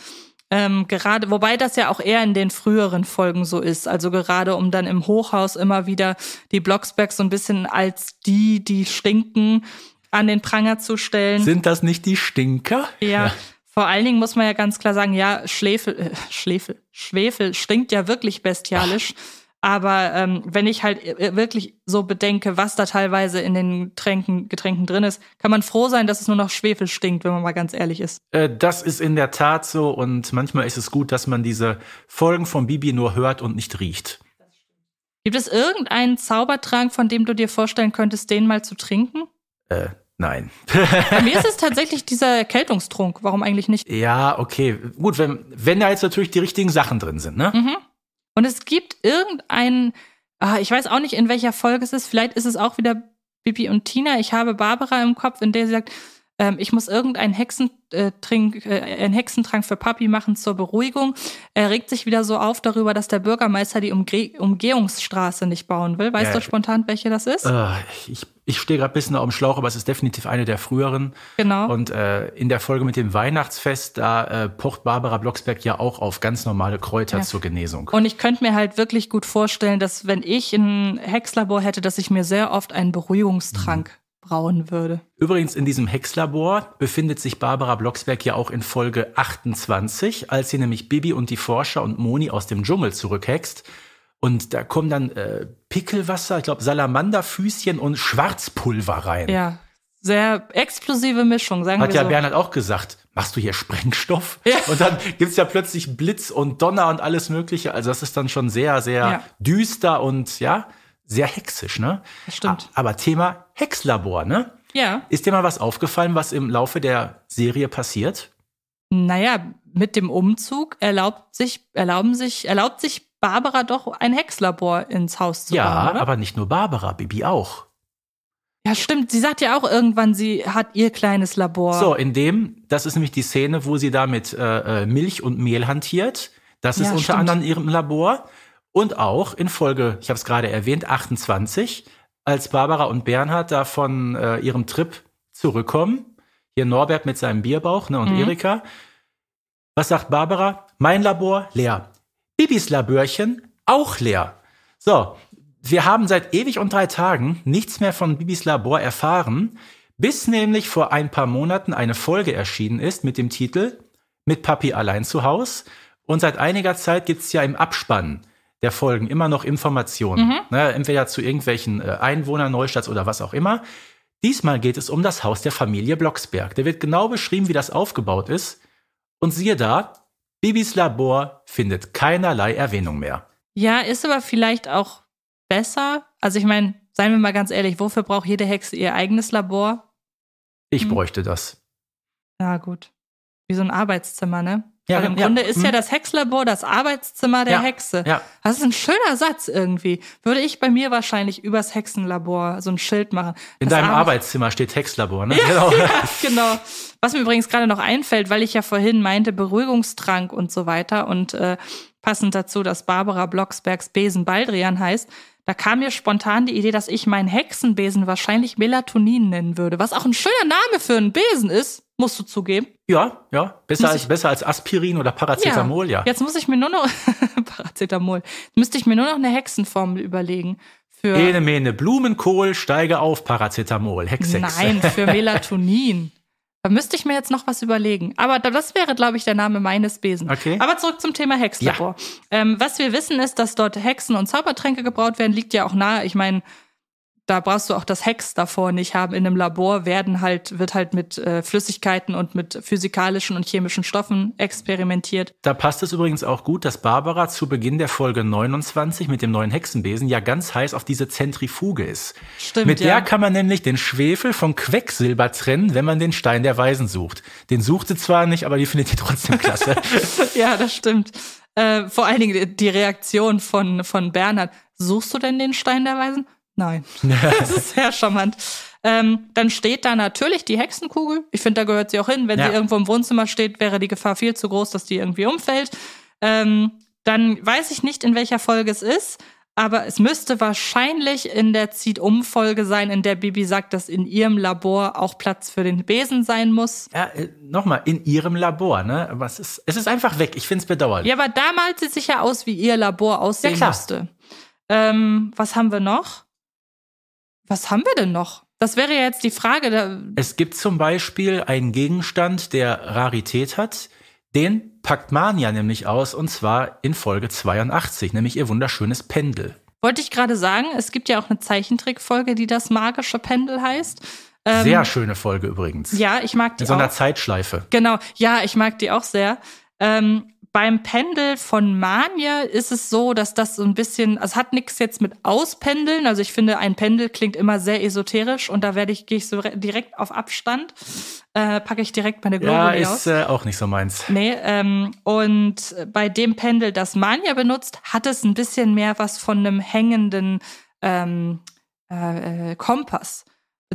B: Ähm, gerade, wobei das ja auch eher in den früheren Folgen so ist. Also gerade um dann im Hochhaus immer wieder die Blocksbergs so ein bisschen als die, die stinken, an den Pranger zu stellen. Sind
A: das nicht die Stinker? Ja, ja.
B: Vor allen Dingen muss man ja ganz klar sagen, ja, Schläfel, äh, Schläfel, Schwefel stinkt ja wirklich bestialisch. Aber ähm, wenn ich halt äh, wirklich so bedenke, was da teilweise in den Getränken, Getränken drin ist, kann man froh sein, dass es nur noch Schwefel stinkt, wenn man mal ganz ehrlich ist.
A: Äh, das ist in der Tat so und manchmal ist es gut, dass man diese Folgen von Bibi nur hört und nicht riecht.
B: Gibt es irgendeinen Zaubertrank, von dem du dir vorstellen könntest, den mal zu trinken?
A: Äh, Nein. Bei mir [LAUGHS] ist es
B: tatsächlich dieser Erkältungstrunk. Warum eigentlich nicht?
A: Ja, okay. Gut, wenn, wenn da jetzt natürlich die richtigen Sachen drin sind, ne?
B: Mhm. Und es gibt irgendeinen, ah, ich weiß auch nicht, in welcher Folge es ist. Vielleicht ist es auch wieder Bibi und Tina. Ich habe Barbara im Kopf, in der sie sagt, ähm, ich muss irgendeinen Hexentrink, äh, äh, einen Hexentrank für Papi machen zur Beruhigung. Er regt sich wieder so auf darüber, dass der Bürgermeister die Umge Umgehungsstraße nicht bauen will. Weißt äh, du spontan, welche das ist? Äh,
A: ich ich stehe gerade ein bisschen auf dem Schlauch, aber es ist definitiv eine der früheren. Genau. Und äh, in der Folge mit dem Weihnachtsfest, da äh, pocht Barbara Blocksberg ja auch auf ganz normale Kräuter ja. zur Genesung. Und
B: ich könnte mir halt wirklich gut vorstellen, dass wenn ich ein Hexlabor hätte, dass ich mir sehr oft einen Beruhigungstrank mhm brauen würde.
A: Übrigens, in diesem Hexlabor befindet sich Barbara Blocksberg ja auch in Folge 28, als sie nämlich Bibi und die Forscher und Moni aus dem Dschungel zurückhext. Und da kommen dann äh, Pickelwasser, ich glaube Salamanderfüßchen und Schwarzpulver rein. Ja,
B: sehr explosive Mischung, sagen Hat wir ja so. Bernhard
A: auch gesagt, machst du hier Sprengstoff? Ja. [LAUGHS] Und dann gibt es ja plötzlich Blitz und Donner und alles Mögliche. Also das ist dann schon sehr, sehr ja. düster und ja, sehr hexisch, ne? Das stimmt. Aber Thema Hexlabor, ne? Ja. Ist dir mal was aufgefallen, was im Laufe der Serie passiert?
B: Naja, mit dem Umzug erlaubt sich, erlauben sich, erlaubt sich Barbara doch ein Hexlabor ins Haus zu ja, bauen. Ja, aber
A: nicht nur Barbara, Bibi auch.
B: Ja, stimmt. Sie sagt ja auch irgendwann, sie hat ihr kleines Labor. So,
A: in dem, das ist nämlich die Szene, wo sie da mit äh, äh Milch und Mehl hantiert. Das ja, ist unter stimmt. anderem ihrem Labor. Und auch in Folge, ich habe es gerade erwähnt, 28, als Barbara und Bernhard da von äh, ihrem Trip zurückkommen. Hier Norbert mit seinem Bierbauch ne, und mhm. Erika. Was sagt Barbara? Mein Labor leer. Bibis Labörchen auch leer. So, wir haben seit ewig und drei Tagen nichts mehr von Bibis Labor erfahren, bis nämlich vor ein paar Monaten eine Folge erschienen ist mit dem Titel Mit Papi allein zu Haus. Und seit einiger Zeit gibt's ja im Abspann der Folgen immer noch Informationen, mhm. ne, entweder zu irgendwelchen äh, Einwohnern Neustadts oder was auch immer. Diesmal geht es um das Haus der Familie Blocksberg. Da wird genau beschrieben, wie das aufgebaut ist. Und siehe da, Bibis Labor findet keinerlei Erwähnung mehr.
B: Ja, ist aber vielleicht auch besser. Also ich meine, seien wir mal ganz ehrlich, wofür braucht jede Hexe ihr eigenes Labor? Ich hm. bräuchte das. Na gut. Wie so ein Arbeitszimmer, ne? Ja, Weil im ja, Grunde ist mh. ja hm. das Hexlabor das Arbeitszimmer der ja, Hexe. Ja. Das ist ein schöner Satz irgendwie. Würde ich bei mir wahrscheinlich übers Hexenlabor so ein Schild machen. In das deinem Ar
A: Arbeitszimmer steht Hexlabor, ne? [LAUGHS] Ja, genau. [LAUGHS]
B: genau. Was mir übrigens gerade noch einfällt, weil ich ja vorhin meinte, Beruhigungstrank und so weiter und äh, passend dazu, dass Barbara Blocksbergs Besen Baldrian heißt, da kam mir spontan die Idee, dass ich meinen Hexenbesen wahrscheinlich Melatonin nennen würde, was auch ein schöner Name für einen Besen ist, musst du zugeben.
A: Ja, ja, besser, als, ich, besser als Aspirin oder Paracetamol, ja. ja. Jetzt
B: muss ich mir nur noch [LAUGHS] Paracetamol. Jetzt müsste ich mir nur noch eine Hexenformel überlegen.
A: Für Ene Mene Blumenkohl, steige auf Paracetamol, Hexe. Nein, für [LAUGHS]
B: Melatonin. Da müsste ich mir jetzt noch was überlegen. Aber das wäre, glaube ich, der Name meines Besen. Okay. Aber zurück zum Thema Hexlabor. Ja. Ähm, was wir wissen ist, dass dort Hexen und Zaubertränke gebraut werden, liegt ja auch nahe. Ich meine, da brauchst du auch das Hex davor nicht haben. In einem Labor werden halt, wird halt mit äh, Flüssigkeiten und mit physikalischen und chemischen Stoffen experimentiert. Da
A: passt es übrigens auch gut, dass Barbara zu Beginn der Folge 29 mit dem neuen Hexenbesen ja ganz heiß auf diese Zentrifuge ist. Stimmt. Mit der ja. kann man nämlich den Schwefel von Quecksilber trennen, wenn man den Stein der Weisen sucht. Den sucht sie zwar nicht, aber die findet ihr trotzdem klasse.
B: [LAUGHS] ja, das stimmt. Äh, vor allen Dingen die Reaktion von, von Bernhard. Suchst du denn den Stein der Weisen? Nein. [LAUGHS] das ist sehr charmant. Ähm, dann steht da natürlich die Hexenkugel. Ich finde, da gehört sie auch hin. Wenn ja. sie irgendwo im Wohnzimmer steht, wäre die Gefahr viel zu groß, dass die irgendwie umfällt. Ähm, dann weiß ich nicht, in welcher Folge es ist, aber es müsste wahrscheinlich in der Zieht-Um-Folge sein, in der Bibi sagt, dass in ihrem Labor auch Platz für den Besen sein muss. Ja, äh, nochmal, in ihrem Labor, ne? Aber es ist, es ist einfach weg. Ich finde es bedauerlich. Ja, aber damals sieht es sicher aus, wie ihr Labor aussehen ja, klar. müsste. Ähm, was haben wir noch? was haben wir denn noch? Das wäre ja jetzt die Frage.
A: Es gibt zum Beispiel einen Gegenstand, der Rarität hat. Den packt Mania nämlich aus und zwar in Folge 82, nämlich ihr wunderschönes Pendel.
B: Wollte ich gerade sagen, es gibt ja auch eine Zeichentrickfolge, die das magische Pendel heißt. Ähm, sehr
A: schöne Folge übrigens. Ja, ich mag die. In so einer auch. Zeitschleife.
B: Genau, ja, ich mag die auch sehr. Ähm, beim Pendel von Manje ist es so, dass das so ein bisschen, also es hat nichts jetzt mit Auspendeln. Also ich finde, ein Pendel klingt immer sehr esoterisch und da werde ich, gehe ich so direkt auf Abstand, äh, packe ich direkt meine Globuli ja, ist, Äh,
A: auch nicht so meins.
B: Nee, ähm, und bei dem Pendel, das Manja benutzt, hat es ein bisschen mehr was von einem hängenden ähm, äh, äh Kompass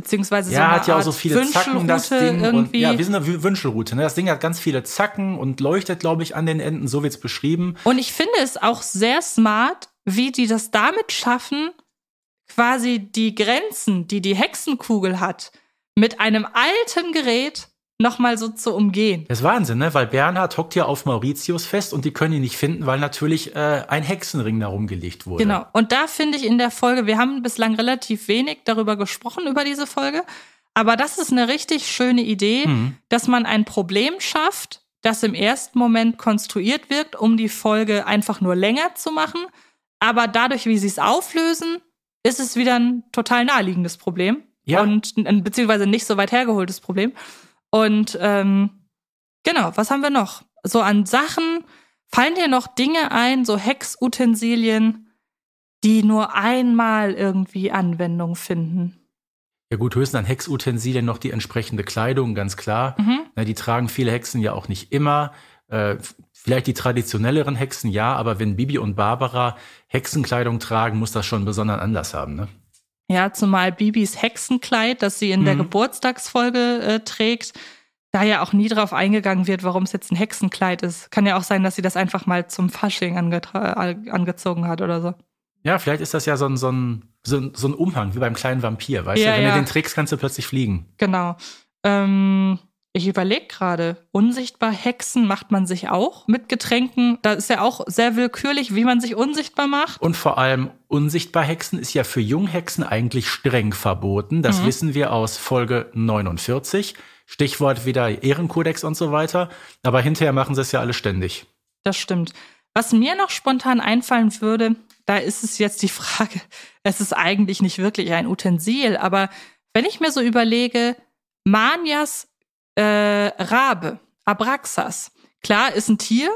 B: beziehungsweise ja, so eine hat ja auch so viele Zacken das Ding irgendwie. Und, ja, wir sind
A: eine Wünschelroute. Ne? Das Ding hat ganz viele Zacken und leuchtet, glaube ich, an den Enden. So wird es beschrieben.
B: Und ich finde es auch sehr smart, wie die das damit schaffen, quasi die Grenzen, die die Hexenkugel hat, mit einem alten Gerät nochmal so zu umgehen.
A: Das ist Wahnsinn, ne? weil Bernhard hockt ja auf Mauritius fest und die können ihn nicht finden, weil natürlich äh, ein Hexenring darum gelegt wurde. Genau,
B: und da finde ich in der Folge, wir haben bislang relativ wenig darüber gesprochen, über diese Folge, aber das ist eine richtig schöne Idee, mhm. dass man ein Problem schafft, das im ersten Moment konstruiert wirkt, um die Folge einfach nur länger zu machen, aber dadurch, wie sie es auflösen, ist es wieder ein total naheliegendes Problem. Ja. Und beziehungsweise nicht so weit hergeholtes Problem. Und ähm, genau, was haben wir noch? So an Sachen, fallen dir noch Dinge ein, so Hexutensilien, die nur einmal irgendwie Anwendung finden?
A: Ja gut, höchstens an Hexutensilien noch die entsprechende Kleidung, ganz klar. Mhm. Na, die tragen viele Hexen ja auch nicht immer. Äh, vielleicht die traditionelleren Hexen ja, aber wenn Bibi und Barbara Hexenkleidung tragen, muss das schon einen besonderen Anlass haben. Ne?
B: Ja, zumal Bibis Hexenkleid, das sie in mhm. der Geburtstagsfolge äh, trägt, da ja auch nie drauf eingegangen wird, warum es jetzt ein Hexenkleid ist. Kann ja auch sein, dass sie das einfach mal zum Fasching äh, angezogen hat oder so.
A: Ja, vielleicht ist das ja so ein, so ein, so ein, so ein Umhang, wie beim kleinen Vampir, weißt ja, du? Wenn ja. du den trägst, kannst du plötzlich fliegen.
B: Genau. Ähm, ich überlege gerade, unsichtbar Hexen macht man sich auch mit Getränken. Da ist ja auch sehr willkürlich, wie man sich unsichtbar macht.
A: Und vor allem unsichtbar Hexen ist ja für Junghexen eigentlich streng verboten. Das mhm. wissen wir aus Folge 49. Stichwort wieder Ehrenkodex und so weiter. Aber hinterher machen sie es ja alle ständig.
B: Das stimmt. Was mir noch spontan einfallen würde, da ist es jetzt die [LAUGHS] Frage, es ist eigentlich nicht wirklich ein Utensil, aber wenn ich mir so überlege, Manias äh, Rabe, Abraxas. Klar, ist ein Tier,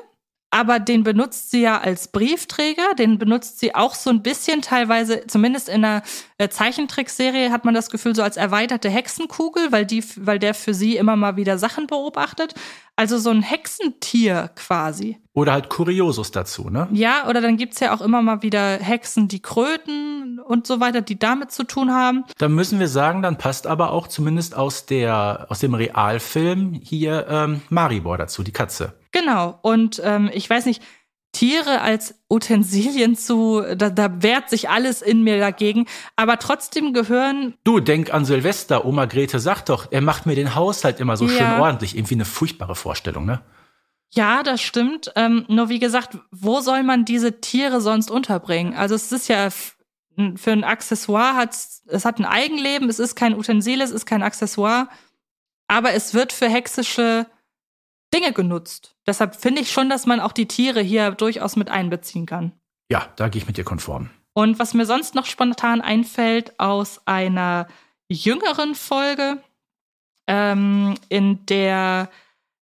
B: aber den benutzt sie ja als Briefträger, den benutzt sie auch so ein bisschen teilweise, zumindest in einer äh, Zeichentrickserie hat man das Gefühl so als erweiterte Hexenkugel, weil die, weil der für sie immer mal wieder Sachen beobachtet. Also so ein Hexentier quasi.
A: Oder halt Kuriosus dazu, ne?
B: Ja, oder dann gibt's ja auch immer mal wieder Hexen, die Kröten und so weiter, die damit zu tun haben.
A: Da müssen wir sagen, dann passt aber auch zumindest aus, der, aus dem Realfilm hier ähm, Maribor dazu, die Katze.
B: Genau. Und ähm, ich weiß nicht, Tiere als Utensilien zu, da, da wehrt sich alles in mir dagegen, aber trotzdem gehören.
A: Du, denk an Silvester, Oma Grete sagt doch, er macht mir den Haushalt immer so ja. schön ordentlich. Irgendwie eine furchtbare Vorstellung, ne?
B: Ja, das stimmt. Ähm, nur wie gesagt, wo soll man diese Tiere sonst unterbringen? Also es ist ja für ein Accessoire, hat's, es hat ein Eigenleben, es ist kein Utensil, es ist kein Accessoire, aber es wird für hexische Dinge genutzt. Deshalb finde ich schon, dass man auch die Tiere hier durchaus mit einbeziehen kann. Ja, da gehe ich mit dir konform. Und was mir sonst noch spontan einfällt aus einer jüngeren Folge, ähm, in der,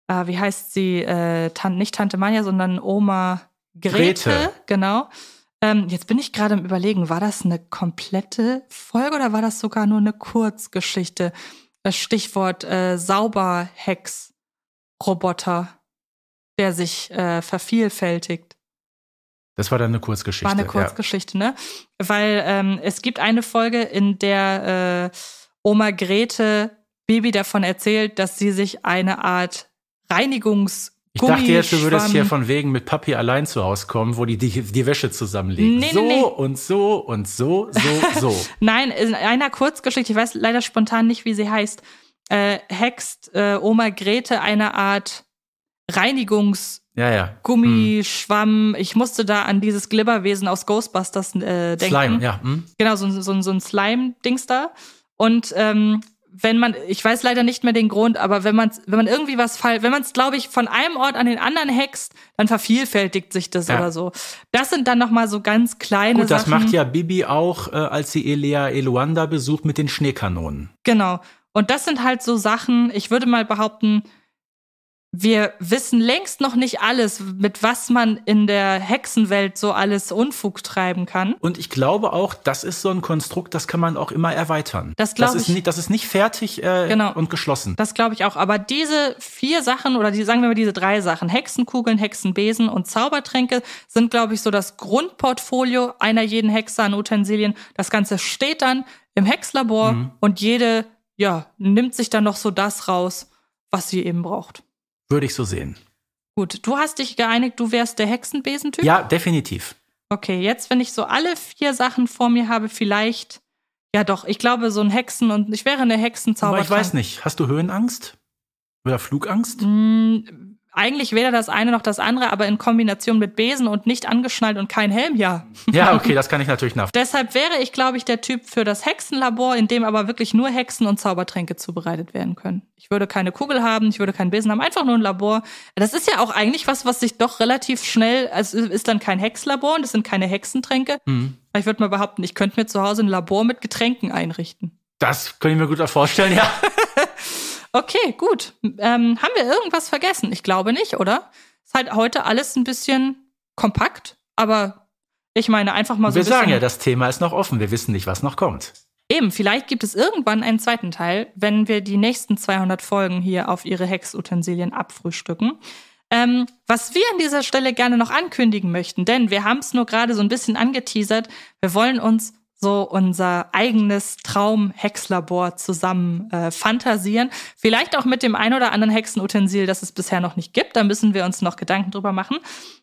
B: äh, wie heißt sie, äh, Tan nicht Tante Manja, sondern Oma Grete, Grete. genau. Ähm, jetzt bin ich gerade im Überlegen, war das eine komplette Folge oder war das sogar nur eine Kurzgeschichte? Das äh, Stichwort äh, Sauberhex Roboter, der sich äh, vervielfältigt.
A: Das war dann eine Kurzgeschichte. War eine
B: Kurzgeschichte, ja. ne? Weil ähm, es gibt eine Folge, in der äh, Oma Grete Baby davon erzählt, dass sie sich eine Art Reinigungs ich dachte jetzt, du würdest hier
A: von wegen mit Papi allein zu Hause kommen, wo die die, die Wäsche zusammenlegen. Nee, so nee. und so und so, so, so. [LAUGHS]
B: Nein, in einer Kurzgeschichte, ich weiß leider spontan nicht, wie sie heißt, äh, hext äh, Oma Grete eine Art Reinigungs- ja, ja. Gummischwamm. Hm. Ich musste da an dieses Glibberwesen aus Ghostbusters äh, denken. Slime, ja. Hm. Genau, so, so, so ein Slime-Dings da. Und ähm, wenn man, ich weiß leider nicht mehr den Grund, aber wenn man, wenn man irgendwie was fallt, wenn man es, glaube ich, von einem Ort an den anderen hext, dann vervielfältigt sich das ja. oder so. Das sind dann nochmal so ganz kleine Gut, das macht ja
A: Bibi auch, äh, als sie Elea Eluanda besucht mit den Schneekanonen.
B: Genau. Und das sind halt so Sachen, ich würde mal behaupten, wir wissen längst noch nicht alles, mit was man in der Hexenwelt so alles Unfug treiben kann.
A: Und ich glaube auch, das ist so ein Konstrukt, das kann man auch immer erweitern. Das glaube ich. nicht, das ist nicht fertig äh, genau. und geschlossen.
B: Das glaube ich auch. Aber diese vier Sachen oder die, sagen wir mal diese drei Sachen, Hexenkugeln, Hexenbesen und Zaubertränke sind, glaube ich, so das Grundportfolio einer jeden Hexe an Utensilien. Das Ganze steht dann im Hexlabor mhm. und jede ja, nimmt sich dann noch so das raus, was sie eben braucht.
A: Würde ich so sehen.
B: Gut, du hast dich geeinigt, du wärst der Hexenbesentyp? Ja,
A: definitiv.
B: Okay, jetzt, wenn ich so alle vier Sachen vor mir habe, vielleicht. Ja, doch, ich glaube, so ein Hexen und ich wäre eine Hexenzauberin. Aber ich weiß nicht, hast du Höhenangst? Oder Flugangst? Mm, eigentlich weder das eine noch das andere, aber in Kombination mit Besen und nicht angeschnallt und kein Helm, ja. Ja, okay,
A: das kann ich natürlich nachvollziehen.
B: Deshalb wäre ich, glaube ich, der Typ für das Hexenlabor, in dem aber wirklich nur Hexen und Zaubertränke zubereitet werden können. Ich würde keine Kugel haben, ich würde keinen Besen haben, einfach nur ein Labor. Das ist ja auch eigentlich was, was sich doch relativ schnell, also ist dann kein Hexlabor und es sind keine Hexentränke. Mhm. Ich würde mal behaupten, ich könnte mir zu Hause ein Labor mit Getränken einrichten.
A: Das könnte ich mir gut vorstellen, ja.
B: Okay, gut. Ähm, haben wir irgendwas vergessen? Ich glaube nicht, oder? Ist halt heute alles ein bisschen kompakt, aber ich meine einfach mal so. Wir ein sagen ja,
A: das Thema ist noch offen. Wir wissen nicht, was noch kommt.
B: Eben, vielleicht gibt es irgendwann einen zweiten Teil, wenn wir die nächsten 200 Folgen hier auf ihre Hexutensilien abfrühstücken. Ähm, was wir an dieser Stelle gerne noch ankündigen möchten, denn wir haben es nur gerade so ein bisschen angeteasert, wir wollen uns so unser eigenes Traum-Hexlabor zusammen äh, fantasieren. Vielleicht auch mit dem ein oder anderen Hexenutensil, das es bisher noch nicht gibt. Da müssen wir uns noch Gedanken drüber machen.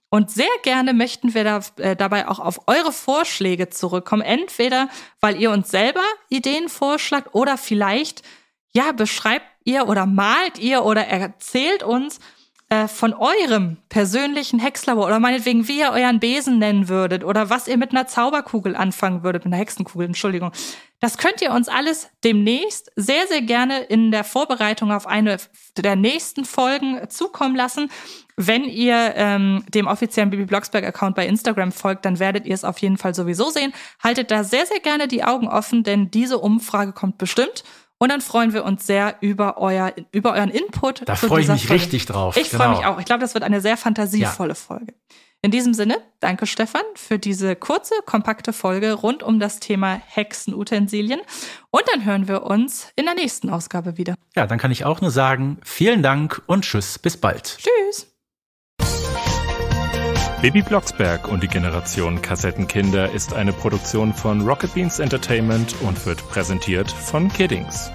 B: Und sehr gerne möchten wir da, äh, dabei auch auf eure Vorschläge zurückkommen. Entweder, weil ihr uns selber Ideen vorschlagt oder vielleicht, ja, beschreibt ihr oder malt ihr oder erzählt uns, äh, von eurem persönlichen Hexlabor oder meinetwegen, wie ihr euren Besen nennen würdet oder was ihr mit einer Zauberkugel anfangen würdet, mit einer Hexenkugel, Entschuldigung. Das könnt ihr uns alles demnächst sehr, sehr gerne in der Vorbereitung auf eine der nächsten Folgen zukommen lassen. Wenn ihr ähm, dem offiziellen Bibi Blocksberg-Account bei Instagram folgt, dann werdet ihr es auf jeden Fall sowieso sehen. Haltet da sehr, sehr gerne die Augen offen, denn diese Umfrage kommt bestimmt. Und dann freuen wir uns sehr über, euer, über euren Input. Da freue ich mich Folge. richtig drauf. Ich genau. freue mich auch. Ich glaube, das wird eine sehr fantasievolle ja. Folge. In diesem Sinne, danke Stefan für diese kurze, kompakte Folge rund um das Thema Hexenutensilien. Und dann hören wir uns in der nächsten Ausgabe wieder.
A: Ja, dann kann ich auch nur sagen, vielen Dank und tschüss, bis bald. Tschüss. Bibi Blocksberg und die Generation Kassettenkinder ist eine Produktion von Rocket Beans Entertainment und wird präsentiert von Kiddings.